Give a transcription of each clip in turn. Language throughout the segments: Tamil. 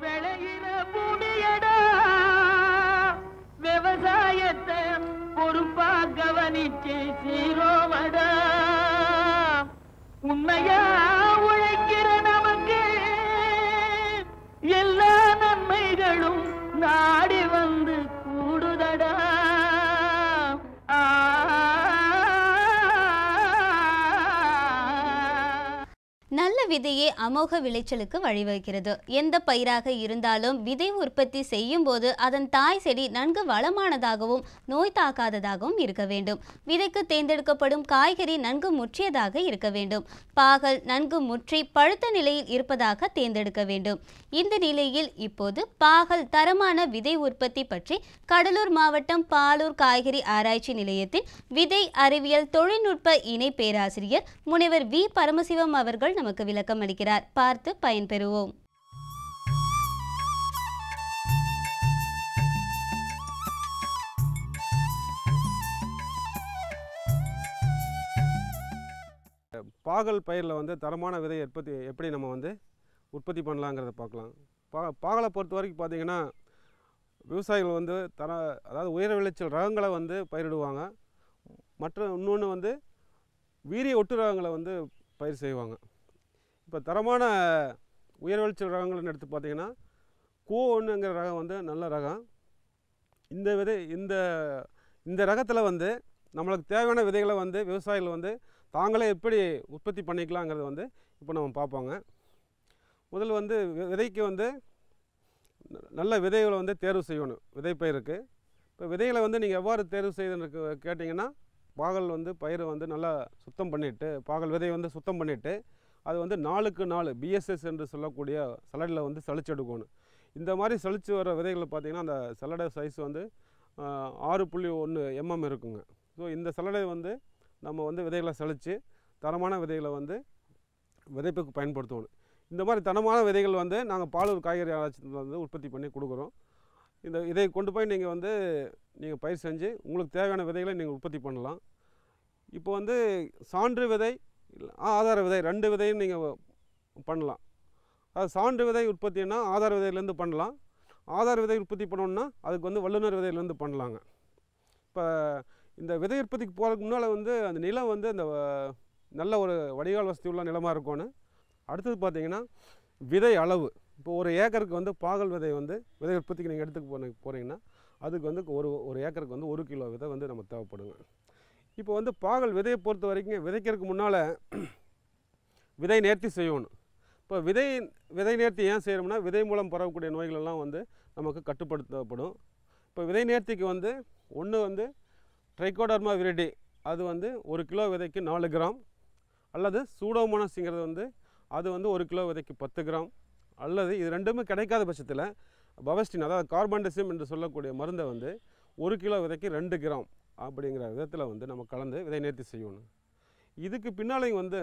விளையிற பூமியடா விவசாயத்தை பொறுப்பா கவனிச்சு சீரோமடா உண்மையா உழை விதையே அமோக விளைச்சலுக்கு வழிவகுக்கிறது எந்த பயிராக இருந்தாலும் விதை உற்பத்தி செய்யும் போது அதன் தாய் செடி நன்கு வளமானதாகவும் நோய் தாக்காததாகவும் இருக்க வேண்டும் விதைக்கு தேர்ந்தெடுக்கப்படும் காய்கறி நன்கு முற்றியதாக இருக்க வேண்டும் பாகல் நன்கு முற்றி பழுத்த நிலையில் இருப்பதாக தேர்ந்தெடுக்க வேண்டும் இந்த நிலையில் இப்போது பாகல் தரமான விதை உற்பத்தி பற்றி கடலூர் மாவட்டம் பாலூர் காய்கறி ஆராய்ச்சி நிலையத்தின் விதை அறிவியல் தொழில்நுட்ப இணை பேராசிரியர் முனைவர் வி பரமசிவம் அவர்கள் நமக்கு விளக்கம் அளிக்கிறார் பார்த்து பயன்பெறுவோம் பாகல் பயிரில் வந்து தரமான விதை உற்பத்தி எப்படி நம்ம வந்து உற்பத்தி பண்ணலாங்கிறத பார்க்கலாம் பா பாகலை பொறுத்த வரைக்கும் பார்த்திங்கன்னா விவசாயிகள் வந்து தர அதாவது உயர் விளைச்சல் ரகங்களை வந்து பயிரிடுவாங்க மற்ற இன்னொன்று வந்து வீரிய ஒட்டு ரகங்களை வந்து பயிர் செய்வாங்க இப்போ தரமான உயர் விளைச்சல் ரகங்கள்னு எடுத்து பார்த்தீங்கன்னா கூ ஒன்றுங்கிற ரகம் வந்து நல்ல ரகம் இந்த விதை இந்த இந்த ரகத்தில் வந்து நம்மளுக்கு தேவையான விதைகளை வந்து விவசாயிகள் வந்து தாங்களே எப்படி உற்பத்தி பண்ணிக்கலாங்கிறது வந்து இப்போ நம்ம பார்ப்போங்க முதல் வந்து விதைக்கு வந்து நல்ல விதைகளை வந்து தேர்வு செய்யணும் விதை பயிருக்கு இப்போ விதைகளை வந்து நீங்கள் எவ்வாறு தேர்வு செய்யுதுன்னு கேட்டிங்கன்னா பாகல் வந்து பயிரை வந்து நல்லா சுத்தம் பண்ணிவிட்டு பாகல் விதையை வந்து சுத்தம் பண்ணிவிட்டு அது வந்து நாளுக்கு நாள் பிஎஸ்எஸ் என்று சொல்லக்கூடிய சலடில் வந்து எடுக்கணும் இந்த மாதிரி சளிச்சு வர விதைகளை பார்த்திங்கன்னா அந்த சலடை சைஸ் வந்து ஆறு புள்ளி ஒன்று எம்எம் இருக்குங்க ஸோ இந்த சலடை வந்து நம்ம வந்து விதைகளை சளிச்சு தரமான விதைகளை வந்து விதைப்புக்கு பயன்படுத்தணும் இந்த மாதிரி தரமான விதைகள் வந்து நாங்கள் பாலூர் காய்கறி ஆராய்ச்சியில் வந்து உற்பத்தி பண்ணி கொடுக்குறோம் இந்த இதை கொண்டு போய் நீங்கள் வந்து நீங்கள் பயிர் செஞ்சு உங்களுக்கு தேவையான விதைகளை நீங்கள் உற்பத்தி பண்ணலாம் இப்போ வந்து சான்று விதை இல்லை ஆதார விதை ரெண்டு விதையும் நீங்கள் பண்ணலாம் அது சான்று விதை உற்பத்தினா ஆதார விதையிலேருந்து பண்ணலாம் ஆதார விதை உற்பத்தி பண்ணோன்னா அதுக்கு வந்து வல்லுநர் விதையிலேருந்து பண்ணலாங்க இப்போ இந்த விதை உற்பத்திக்கு போகிறதுக்கு முன்னால் வந்து அந்த நிலம் வந்து அந்த நல்ல ஒரு வடிகால் வசதி உள்ள நிலமாக இருக்கும்னு அடுத்தது பார்த்திங்கன்னா விதை அளவு இப்போ ஒரு ஏக்கருக்கு வந்து பாகல் விதை வந்து விதை உற்பத்திக்கு நீங்கள் எடுத்துக்கு போன போகிறீங்கன்னா அதுக்கு வந்து ஒரு ஒரு ஏக்கருக்கு வந்து ஒரு கிலோ விதை வந்து நம்ம தேவைப்படுங்க இப்போ வந்து பாகல் விதையை பொறுத்த வரைக்கும் விதைக்கிறதுக்கு முன்னால் விதை நேர்த்தி செய்யணும் இப்போ விதை விதை நேர்த்தி ஏன் செய்கிறோம்னா விதை மூலம் பரவக்கூடிய நோய்களெல்லாம் வந்து நமக்கு கட்டுப்படுத்தப்படும் இப்போ விதை நேர்த்திக்கு வந்து ஒன்று வந்து ட்ரைகோடர்மா விரடி அது வந்து ஒரு கிலோ விதைக்கு நாலு கிராம் அல்லது சூடோமோனஸுங்கிறது வந்து அது வந்து ஒரு கிலோ விதைக்கு பத்து கிராம் அல்லது இது ரெண்டுமே கிடைக்காத பட்சத்தில் பவஸ்டின் அதாவது கார்பன்டசிம் என்று சொல்லக்கூடிய மருந்தை வந்து ஒரு கிலோ விதைக்கு ரெண்டு கிராம் அப்படிங்கிற விதத்தில் வந்து நம்ம கலந்து விதை நேர்த்தி செய்யணும் இதுக்கு பின்னாலையும் வந்து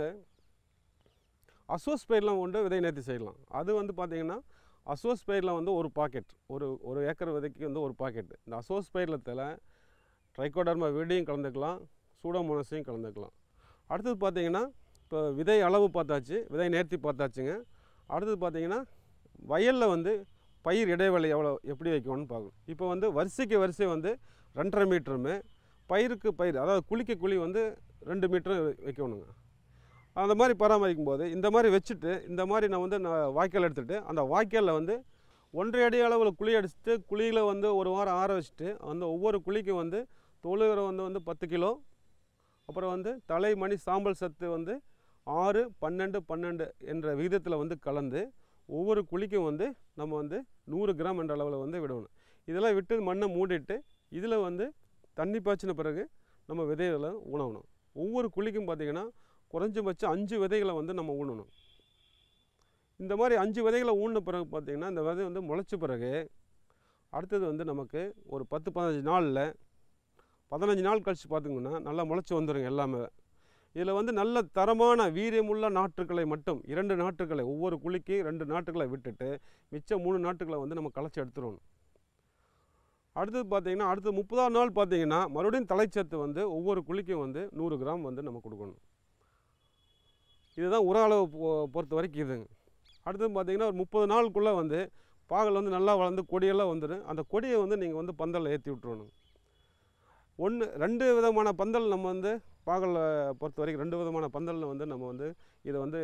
அசோஸ் பயிரெலாம் கொண்டு விதை நேர்த்தி செய்யலாம் அது வந்து பார்த்திங்கன்னா அசோஸ் பயிரில் வந்து ஒரு பாக்கெட் ஒரு ஒரு ஏக்கர் விதைக்கு வந்து ஒரு பாக்கெட் இந்த அசோஸ் பயிரில் தலை ட்ரைகோடர்மா வீடையும் கலந்துக்கலாம் சூடோமோனஸையும் கலந்துக்கலாம் அடுத்தது பார்த்திங்கன்னா இப்போ விதை அளவு பார்த்தாச்சு விதை நேர்த்தி பார்த்தாச்சுங்க அடுத்தது பார்த்திங்கன்னா வயலில் வந்து பயிர் இடைவெளி எவ்வளோ எப்படி வைக்கணும்னு பார்க்கணும் இப்போ வந்து வரிசைக்கு வரிசை வந்து ரெண்டரை மீட்டருமே பயிருக்கு பயிர் அதாவது குளிக்க குழி வந்து ரெண்டு மீட்டர் வைக்கணுங்க அந்த மாதிரி பராமரிக்கும் போது இந்த மாதிரி வச்சுட்டு இந்த மாதிரி நான் வந்து நான் வாய்க்கால் எடுத்துகிட்டு அந்த வாய்க்காலில் வந்து ஒன்றரை அடி அளவில் குழி அடிச்சுட்டு குழியில் வந்து ஒரு வாரம் ஆற வச்சுட்டு அந்த ஒவ்வொரு குழிக்கும் வந்து தொழுகிற வந்து வந்து பத்து கிலோ அப்புறம் வந்து தலை மணி சாம்பல் சத்து வந்து ஆறு பன்னெண்டு பன்னெண்டு என்ற விகிதத்தில் வந்து கலந்து ஒவ்வொரு குழிக்கும் வந்து நம்ம வந்து நூறு கிராம் என்ற அளவில் வந்து விடணும் இதெல்லாம் விட்டு மண்ணை மூடிட்டு இதில் வந்து தண்ணி பாய்ச்சின பிறகு நம்ம விதைகளை ஊனணும் ஒவ்வொரு குழிக்கும் பார்த்திங்கன்னா குறைஞ்சபட்சம் அஞ்சு விதைகளை வந்து நம்ம ஊனணும் இந்த மாதிரி அஞ்சு விதைகளை ஊனின பிறகு பார்த்திங்கன்னா இந்த விதை வந்து முளைச்ச பிறகு அடுத்தது வந்து நமக்கு ஒரு பத்து பதினஞ்சு நாளில் பதினஞ்சு நாள் கழித்து பார்த்திங்கன்னா நல்லா முளைச்சி வந்துடுங்க எல்லாமே இதில் வந்து நல்ல தரமான வீரியமுள்ள நாற்றுக்களை மட்டும் இரண்டு நாற்றுக்களை ஒவ்வொரு குழிக்கு ரெண்டு நாட்டுக்களை விட்டுட்டு மிச்சம் மூணு நாட்டுக்களை வந்து நம்ம களைச்சி எடுத்துடணும் அடுத்தது பார்த்திங்கன்னா அடுத்த முப்பதாவது நாள் பார்த்தீங்கன்னா மறுபடியும் தலைச்சத்து வந்து ஒவ்வொரு குழிக்கும் வந்து நூறு கிராம் வந்து நம்ம கொடுக்கணும் இதுதான் உர அளவு பொறுத்த வரைக்கும் இதுங்க அடுத்தது பார்த்தீங்கன்னா ஒரு முப்பது நாளுக்குள்ளே வந்து பாகல் வந்து நல்லா வளர்ந்து கொடியெல்லாம் வந்துடும் அந்த கொடியை வந்து நீங்கள் வந்து பந்தலில் ஏற்றி விட்டுருணும் ஒன்று ரெண்டு விதமான பந்தல் நம்ம வந்து பாகலில் பொறுத்த வரைக்கும் ரெண்டு விதமான பந்தலில் வந்து நம்ம வந்து இதை வந்து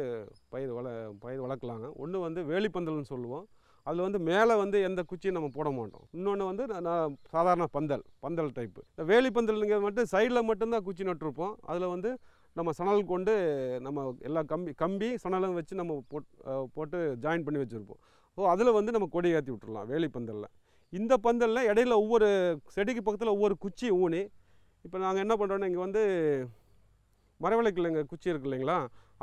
பயிர் வள பயிர் வளர்க்கலாங்க ஒன்று வந்து வேலிப்பந்தல்னு சொல்லுவோம் அதில் வந்து மேலே வந்து எந்த குச்சியும் நம்ம போட மாட்டோம் இன்னொன்று வந்து நான் சாதாரண பந்தல் பந்தல் டைப்பு இந்த வேலி பந்தல்ங்கிறது மட்டும் சைடில் மட்டும்தான் குச்சி நட்டுருப்போம் அதில் வந்து நம்ம சணல் கொண்டு நம்ம எல்லா கம்பி கம்பி சணலும் வச்சு நம்ம போட் போட்டு ஜாயின் பண்ணி வச்சுருப்போம் ஸோ அதில் வந்து நம்ம கொடி ஏற்றி விட்ருலாம் வேலி பந்தலில் இந்த பந்தலில் இடையில ஒவ்வொரு செடிக்கு பக்கத்தில் ஒவ்வொரு குச்சி ஊனி இப்போ நாங்கள் என்ன பண்ணுறோன்னா இங்கே வந்து மரவிளக்கு இல்லைங்க குச்சி இருக்கு இல்லைங்களா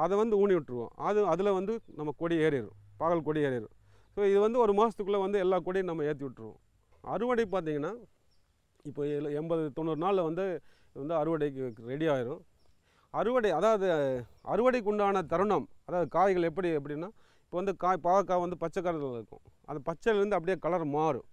அதை வந்து ஊனி விட்டுருவோம் அது அதில் வந்து நம்ம கொடி ஏறிடும் பாகல் கொடி ஏறிடும் ஸோ இது வந்து ஒரு மாதத்துக்குள்ளே வந்து எல்லா கூடையும் நம்ம ஏற்றி விட்டுருவோம் அறுவடை பார்த்திங்கன்னா இப்போ எண்பது தொண்ணூறு நாளில் வந்து வந்து அறுவடைக்கு ரெடி ஆயிரும் அறுவடை அதாவது அறுவடைக்கு உண்டான தருணம் அதாவது காய்கள் எப்படி எப்படின்னா இப்போ வந்து காய் பாவக்காய் வந்து பச்சை கலரில் இருக்கும் அந்த பச்சையிலேருந்து அப்படியே கலர் மாறும்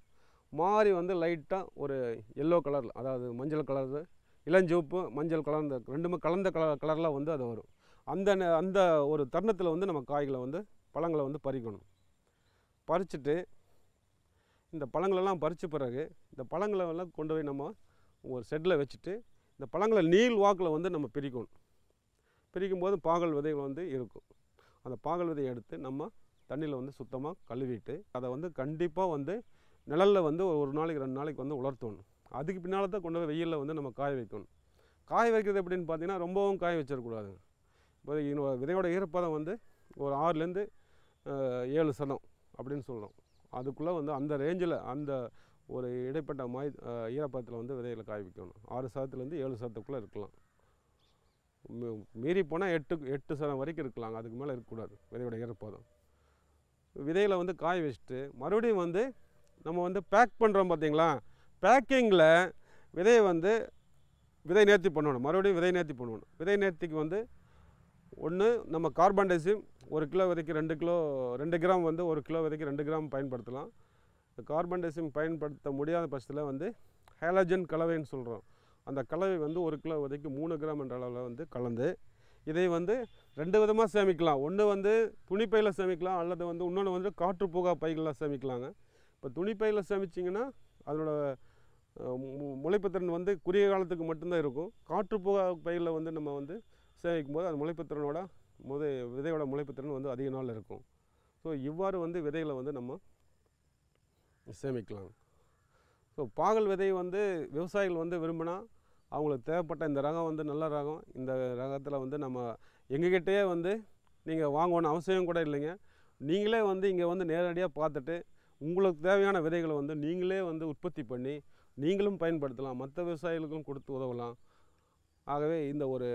மாறி வந்து லைட்டாக ஒரு எல்லோ கலரில் அதாவது மஞ்சள் கலரு இளஞ்சிவப்பு மஞ்சள் கலர்ந்த ரெண்டுமே கலந்த கலர் கலரில் வந்து அது வரும் அந்த அந்த ஒரு தருணத்தில் வந்து நம்ம காய்களை வந்து பழங்களை வந்து பறிக்கணும் பறிச்சுட்டு இந்த பழங்களெல்லாம் பறித்த பிறகு இந்த பழங்களை எல்லாம் கொண்டு போய் நம்ம ஒரு செட்டில் வச்சுட்டு இந்த பழங்களை நீள் வாக்கில் வந்து நம்ம பிரிக்கணும் பிரிக்கும் போது பாகல் விதைகள் வந்து இருக்கும் அந்த பாகல் விதையை எடுத்து நம்ம தண்ணியில் வந்து சுத்தமாக கழுவிட்டு அதை வந்து கண்டிப்பாக வந்து நிழலில் வந்து ஒரு நாளைக்கு ரெண்டு நாளைக்கு வந்து உலர்த்தணும் அதுக்கு பின்னால் தான் கொண்டு போய் வெயிலில் வந்து நம்ம காய வைக்கணும் காய வைக்கிறது எப்படின்னு பார்த்தீங்கன்னா ரொம்பவும் காய வச்சிடக்கூடாதுங்க இப்போ விதையோட ஈரப்பதம் வந்து ஒரு ஆறுலேருந்து ஏழு சதம் அப்படின்னு சொல்கிறோம் அதுக்குள்ளே வந்து அந்த ரேஞ்சில் அந்த ஒரு இடைப்பட்ட மாய் ஈரப்பதத்தில் வந்து விதைகளை காய வைக்கணும் ஆறு சதத்துலேருந்து ஏழு சதத்துக்குள்ளே இருக்கலாம் மீறி போனால் எட்டு எட்டு சதம் வரைக்கும் இருக்கலாம் அதுக்கு மேலே இருக்கக்கூடாது விதையோட ஈரப்பதம் விதையில் வந்து காய வச்சுட்டு மறுபடியும் வந்து நம்ம வந்து பேக் பண்ணுறோம் பார்த்தீங்களா பேக்கிங்கில் விதையை வந்து விதை நேர்த்தி பண்ணணும் மறுபடியும் விதை நேர்த்தி பண்ணணும் விதை நேர்த்திக்கு வந்து ஒன்று நம்ம கார்பன் டைசியம் ஒரு கிலோ விதைக்கு ரெண்டு கிலோ ரெண்டு கிராம் வந்து ஒரு கிலோ விதைக்கு ரெண்டு கிராம் பயன்படுத்தலாம் கார்பன் டைசிங் பயன்படுத்த முடியாத பட்சத்தில் வந்து ஹேலஜன் கலவைன்னு சொல்கிறோம் அந்த கலவை வந்து ஒரு கிலோ விதைக்கு மூணு கிராம் என்ற அளவில் வந்து கலந்து இதை வந்து ரெண்டு விதமாக சேமிக்கலாம் ஒன்று வந்து துணிப்பையில் சேமிக்கலாம் அல்லது வந்து இன்னொன்று வந்து காற்று பூகா பைகளில் சேமிக்கலாங்க இப்போ துணிப்பையில் சேமிச்சிங்கன்னா அதனோட முளைப்புத்திறன் வந்து குறுகிய காலத்துக்கு மட்டும்தான் இருக்கும் காற்று பூகா பைகளில் வந்து நம்ம வந்து சேமிக்கும் போது அது முளைப்புத்திறனோட முத விதையோட முளைப்பு திறன் வந்து அதிக நாள் இருக்கும் ஸோ இவ்வாறு வந்து விதைகளை வந்து நம்ம சேமிக்கலாம் ஸோ பாகல் விதையை வந்து விவசாயிகள் வந்து விரும்பினா அவங்களுக்கு தேவைப்பட்ட இந்த ரகம் வந்து நல்ல ரகம் இந்த ரகத்தில் வந்து நம்ம எங்ககிட்டயே வந்து நீங்கள் வாங்கணும்னு அவசியம் கூட இல்லைங்க நீங்களே வந்து இங்கே வந்து நேரடியாக பார்த்துட்டு உங்களுக்கு தேவையான விதைகளை வந்து நீங்களே வந்து உற்பத்தி பண்ணி நீங்களும் பயன்படுத்தலாம் மற்ற விவசாயிகளுக்கும் கொடுத்து உதவலாம் ஆகவே இந்த ஒரு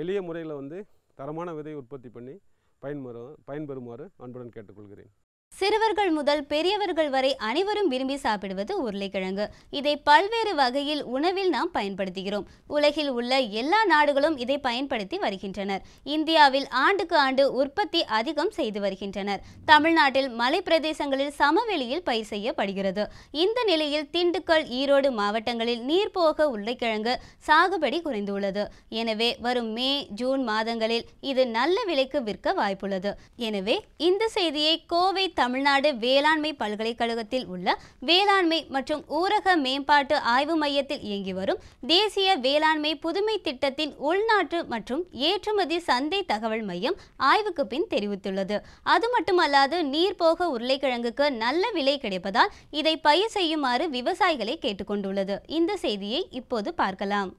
எளிய முறையில் வந்து தரமான விதை உற்பத்தி பண்ணி பயன்மறு பயன்பெறுமாறு அன்புடன் கேட்டுக்கொள்கிறேன் சிறுவர்கள் முதல் பெரியவர்கள் வரை அனைவரும் விரும்பி சாப்பிடுவது உருளைக்கிழங்கு இதை பல்வேறு வகையில் உணவில் நாம் பயன்படுத்துகிறோம் உலகில் உள்ள எல்லா நாடுகளும் இதை பயன்படுத்தி வருகின்றனர் இந்தியாவில் ஆண்டுக்கு ஆண்டு உற்பத்தி அதிகம் செய்து வருகின்றனர் தமிழ்நாட்டில் மலை பிரதேசங்களில் சமவெளியில் பயிர் செய்யப்படுகிறது இந்த நிலையில் திண்டுக்கல் ஈரோடு மாவட்டங்களில் நீர்போக உருளைக்கிழங்கு சாகுபடி குறைந்துள்ளது எனவே வரும் மே ஜூன் மாதங்களில் இது நல்ல விலைக்கு விற்க வாய்ப்புள்ளது எனவே இந்த செய்தியை கோவை தமிழ் தமிழ்நாடு வேளாண்மை பல்கலைக்கழகத்தில் உள்ள வேளாண்மை மற்றும் ஊரக மேம்பாட்டு ஆய்வு மையத்தில் இயங்கி வரும் தேசிய வேளாண்மை புதுமை திட்டத்தின் உள்நாட்டு மற்றும் ஏற்றுமதி சந்தை தகவல் மையம் ஆய்வுக்கு பின் தெரிவித்துள்ளது அது மட்டுமல்லாது நீர்போக உருளைக்கிழங்குக்கு நல்ல விலை கிடைப்பதால் இதை பயிர் செய்யுமாறு விவசாயிகளை கேட்டுக்கொண்டுள்ளது இந்த செய்தியை இப்போது பார்க்கலாம்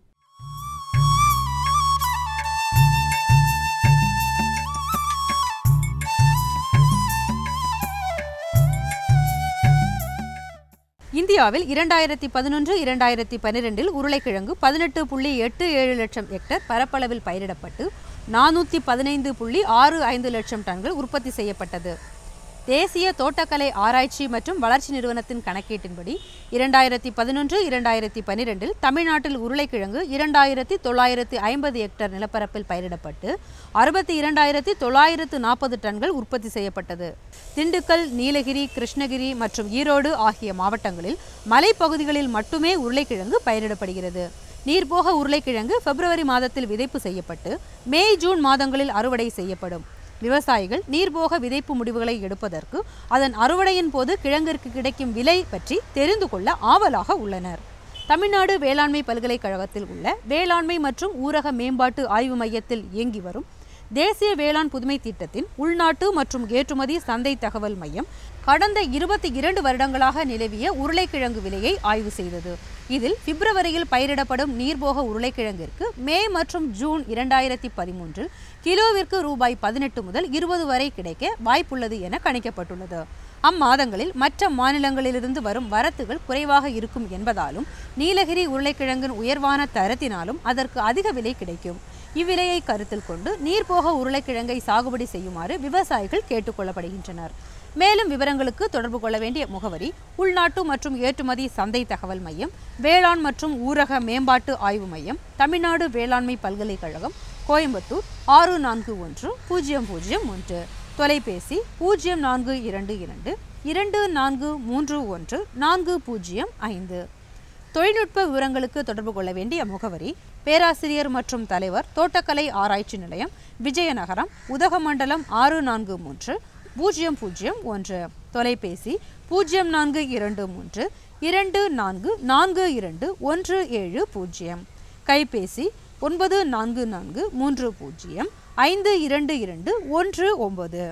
இந்தியாவில் இரண்டாயிரத்தி பதினொன்று இரண்டாயிரத்தி பன்னிரெண்டில் உருளைக்கிழங்கு பதினெட்டு புள்ளி எட்டு ஏழு லட்சம் ஹெக்டர் பரப்பளவில் பயிரிடப்பட்டு நானூற்றி பதினைந்து புள்ளி ஆறு ஐந்து லட்சம் டன்கள் உற்பத்தி செய்யப்பட்டது தேசிய தோட்டக்கலை ஆராய்ச்சி மற்றும் வளர்ச்சி நிறுவனத்தின் கணக்கீட்டின்படி இரண்டாயிரத்தி பதினொன்று இரண்டாயிரத்தி பன்னிரெண்டில் தமிழ்நாட்டில் உருளைக்கிழங்கு இரண்டாயிரத்தி தொள்ளாயிரத்தி ஐம்பது ஹெக்டர் நிலப்பரப்பில் பயிரிடப்பட்டு அறுபத்தி இரண்டாயிரத்தி தொள்ளாயிரத்து நாற்பது டன்கள் உற்பத்தி செய்யப்பட்டது திண்டுக்கல் நீலகிரி கிருஷ்ணகிரி மற்றும் ஈரோடு ஆகிய மாவட்டங்களில் மலைப்பகுதிகளில் மட்டுமே உருளைக்கிழங்கு பயிரிடப்படுகிறது நீர்போக உருளைக்கிழங்கு பிப்ரவரி மாதத்தில் விதைப்பு செய்யப்பட்டு மே ஜூன் மாதங்களில் அறுவடை செய்யப்படும் விவசாயிகள் நீர்போக விதைப்பு முடிவுகளை எடுப்பதற்கு அதன் அறுவடையின் போது கிழங்கிற்கு கிடைக்கும் விலை பற்றி தெரிந்து கொள்ள ஆவலாக உள்ளனர் தமிழ்நாடு வேளாண்மை பல்கலைக்கழகத்தில் உள்ள வேளாண்மை மற்றும் ஊரக மேம்பாட்டு ஆய்வு மையத்தில் இயங்கி வரும் தேசிய வேளாண் புதுமை திட்டத்தின் உள்நாட்டு மற்றும் ஏற்றுமதி சந்தை தகவல் மையம் கடந்த இருபத்தி இரண்டு வருடங்களாக நிலவிய உருளைக்கிழங்கு விலையை ஆய்வு செய்தது இதில் பிப்ரவரியில் பயிரிடப்படும் நீர்போக உருளைக்கிழங்கிற்கு மே மற்றும் ஜூன் இரண்டாயிரத்தி பதிமூன்றில் கிலோவிற்கு ரூபாய் பதினெட்டு முதல் இருபது வரை கிடைக்க வாய்ப்புள்ளது என கணிக்கப்பட்டுள்ளது அம்மாதங்களில் மற்ற மாநிலங்களிலிருந்து வரும் வரத்துகள் குறைவாக இருக்கும் என்பதாலும் நீலகிரி உருளைக்கிழங்கின் உயர்வான தரத்தினாலும் அதற்கு அதிக விலை கிடைக்கும் இவ்விலையை கருத்தில் கொண்டு நீர்போக உருளைக்கிழங்கை சாகுபடி செய்யுமாறு விவசாயிகள் கேட்டுக்கொள்ளப்படுகின்றனர் மேலும் விவரங்களுக்கு தொடர்பு கொள்ள வேண்டிய முகவரி உள்நாட்டு மற்றும் ஏற்றுமதி சந்தை தகவல் மையம் வேளாண் மற்றும் ஊரக மேம்பாட்டு ஆய்வு மையம் தமிழ்நாடு வேளாண்மை பல்கலைக்கழகம் கோயம்புத்தூர் ஆறு நான்கு ஒன்று பூஜ்ஜியம் பூஜ்ஜியம் ஒன்று தொலைபேசி பூஜ்ஜியம் நான்கு இரண்டு இரண்டு இரண்டு நான்கு மூன்று ஒன்று நான்கு பூஜ்ஜியம் ஐந்து தொழில்நுட்ப விவரங்களுக்கு தொடர்பு கொள்ள வேண்டிய முகவரி பேராசிரியர் மற்றும் தலைவர் தோட்டக்கலை ஆராய்ச்சி நிலையம் விஜயநகரம் உதகமண்டலம் ஆறு நான்கு மூன்று பூஜ்ஜியம் பூஜ்ஜியம் ஒன்று தொலைபேசி பூஜ்ஜியம் நான்கு இரண்டு மூன்று இரண்டு நான்கு நான்கு இரண்டு ஒன்று ஏழு பூஜ்ஜியம் கைபேசி ஒன்பது நான்கு நான்கு மூன்று பூஜ்ஜியம் ஐந்து இரண்டு இரண்டு ஒன்று ஒன்பது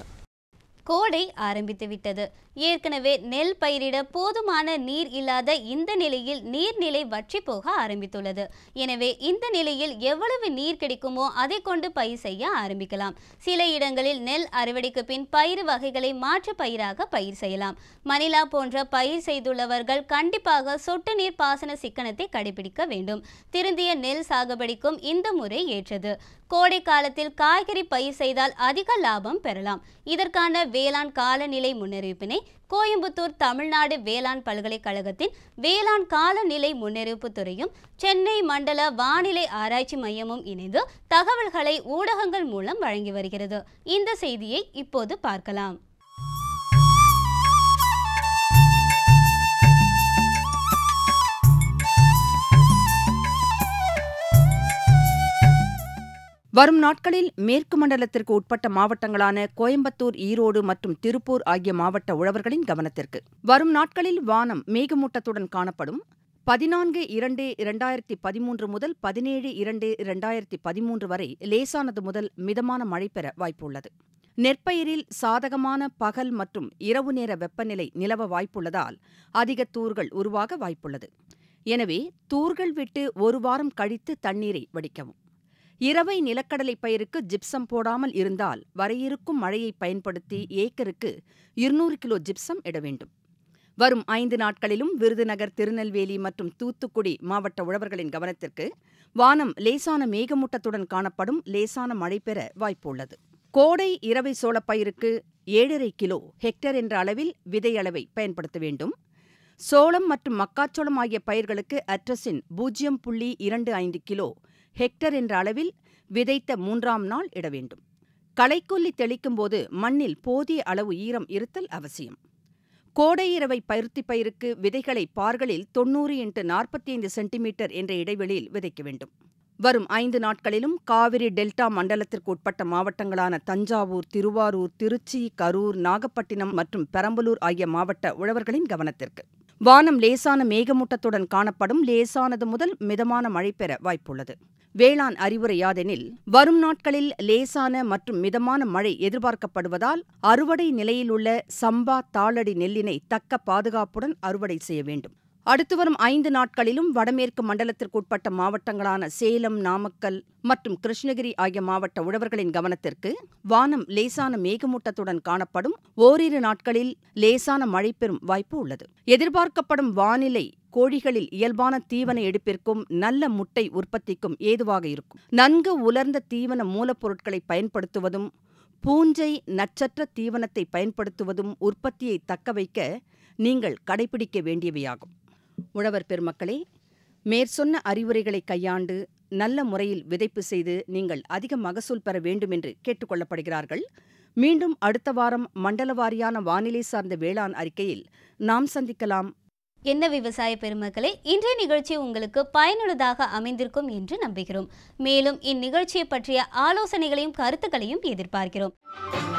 கோடை ஆரம்பித்துவிட்டது ஏற்கனவே நெல் பயிரிட போதுமான நீர் இல்லாத இந்த நிலையில் நீர்நிலை வற்றி போக ஆரம்பித்துள்ளது எனவே இந்த நிலையில் எவ்வளவு நீர் கிடைக்குமோ அதை கொண்டு பயிர் செய்ய ஆரம்பிக்கலாம் சில இடங்களில் நெல் அறுவடைக்கு பின் பயிர் வகைகளை மாற்று பயிராக பயிர் செய்யலாம் மணிலா போன்ற பயிர் செய்துள்ளவர்கள் கண்டிப்பாக சொட்டு நீர் பாசன சிக்கனத்தை கடைபிடிக்க வேண்டும் திருந்திய நெல் சாகுபடிக்கும் இந்த முறை ஏற்றது கோடை காலத்தில் காய்கறி பயிர் செய்தால் அதிக லாபம் பெறலாம் இதற்கான வேளாண் காலநிலை முன்னறிவிப்பினை கோயம்புத்தூர் தமிழ்நாடு வேளாண் பல்கலைக்கழகத்தின் வேளாண் காலநிலை முன்னறிவிப்பு துறையும் சென்னை மண்டல வானிலை ஆராய்ச்சி மையமும் இணைந்து தகவல்களை ஊடகங்கள் மூலம் வழங்கி வருகிறது இந்த செய்தியை இப்போது பார்க்கலாம் வரும் நாட்களில் மேற்கு மண்டலத்திற்கு உட்பட்ட மாவட்டங்களான கோயம்புத்தூர் ஈரோடு மற்றும் திருப்பூர் ஆகிய மாவட்ட உழவர்களின் கவனத்திற்கு வரும் நாட்களில் வானம் மேகமூட்டத்துடன் காணப்படும் பதினான்கு இரண்டு இரண்டாயிரத்தி பதிமூன்று முதல் பதினேழு இரண்டு இரண்டாயிரத்தி பதிமூன்று வரை லேசானது முதல் மிதமான மழை பெற வாய்ப்புள்ளது நெற்பயிரில் சாதகமான பகல் மற்றும் இரவு நேர வெப்பநிலை நிலவ வாய்ப்புள்ளதால் அதிக தூர்கள் உருவாக வாய்ப்புள்ளது எனவே தூர்கள் விட்டு ஒரு வாரம் கழித்து தண்ணீரை வடிக்கவும் இரவை நிலக்கடலை பயிருக்கு ஜிப்சம் போடாமல் இருந்தால் வரையிருக்கும் மழையை பயன்படுத்தி ஏக்கருக்கு இருநூறு கிலோ ஜிப்சம் இட வேண்டும் வரும் ஐந்து நாட்களிலும் விருதுநகர் திருநெல்வேலி மற்றும் தூத்துக்குடி மாவட்ட உழவர்களின் கவனத்திற்கு வானம் லேசான மேகமூட்டத்துடன் காணப்படும் லேசான மழை பெற வாய்ப்புள்ளது கோடை இரவை பயிருக்கு ஏழரை கிலோ ஹெக்டர் என்ற அளவில் விதை அளவை பயன்படுத்த வேண்டும் சோளம் மற்றும் மக்காச்சோளம் ஆகிய பயிர்களுக்கு அட்ரஸின் பூஜ்ஜியம் புள்ளி இரண்டு ஐந்து கிலோ ஹெக்டர் என்ற அளவில் விதைத்த மூன்றாம் நாள் இட வேண்டும் களைக்கொல்லி தெளிக்கும் போது மண்ணில் போதிய அளவு ஈரம் இருத்தல் அவசியம் கோடை இரவை பருத்தி பயிருக்கு விதைகளை பார்களில் தொன்னூறு இன்ட்டு நாற்பத்தி ஐந்து சென்டிமீட்டர் என்ற இடைவெளியில் விதைக்க வேண்டும் வரும் ஐந்து நாட்களிலும் காவிரி டெல்டா மண்டலத்திற்கு உட்பட்ட மாவட்டங்களான தஞ்சாவூர் திருவாரூர் திருச்சி கரூர் நாகப்பட்டினம் மற்றும் பெரம்பலூர் ஆகிய மாவட்ட உழவர்களின் கவனத்திற்கு வானம் லேசான மேகமூட்டத்துடன் காணப்படும் லேசானது முதல் மிதமான மழை பெற வாய்ப்புள்ளது வேளாண் அறிவுரையாதெனில் வரும் நாட்களில் லேசான மற்றும் மிதமான மழை எதிர்பார்க்கப்படுவதால் அறுவடை நிலையிலுள்ள சம்பா தாளடி நெல்லினை தக்க பாதுகாப்புடன் அறுவடை செய்ய வேண்டும் அடுத்து வரும் ஐந்து நாட்களிலும் வடமேற்கு மண்டலத்திற்குட்பட்ட மாவட்டங்களான சேலம் நாமக்கல் மற்றும் கிருஷ்ணகிரி ஆகிய மாவட்ட உழவர்களின் கவனத்திற்கு வானம் லேசான மேகமூட்டத்துடன் காணப்படும் ஓரிரு நாட்களில் லேசான மழை பெறும் வாய்ப்பு உள்ளது எதிர்பார்க்கப்படும் வானிலை கோழிகளில் இயல்பான தீவன எடுப்பிற்கும் நல்ல முட்டை உற்பத்திக்கும் ஏதுவாக இருக்கும் நன்கு உலர்ந்த தீவன மூலப்பொருட்களை பயன்படுத்துவதும் பூஞ்சை நட்சத்திர தீவனத்தை பயன்படுத்துவதும் உற்பத்தியை தக்கவைக்க நீங்கள் கடைபிடிக்க வேண்டியவையாகும் உழவர் பெருமக்களே மேற்சொன்ன அறிவுரைகளை கையாண்டு நல்ல முறையில் விதைப்பு செய்து நீங்கள் அதிக மகசூல் பெற வேண்டும் என்று கேட்டுக்கொள்ளப்படுகிறார்கள் மீண்டும் அடுத்த வாரம் மண்டல வாரியான வானிலை சார்ந்த வேளாண் அறிக்கையில் நாம் சந்திக்கலாம் என்ன விவசாய பெருமக்களே இன்றைய நிகழ்ச்சி உங்களுக்கு பயனுள்ளதாக அமைந்திருக்கும் என்று நம்புகிறோம் மேலும் இந்நிகழ்ச்சியை பற்றிய ஆலோசனைகளையும் கருத்துக்களையும் எதிர்பார்க்கிறோம்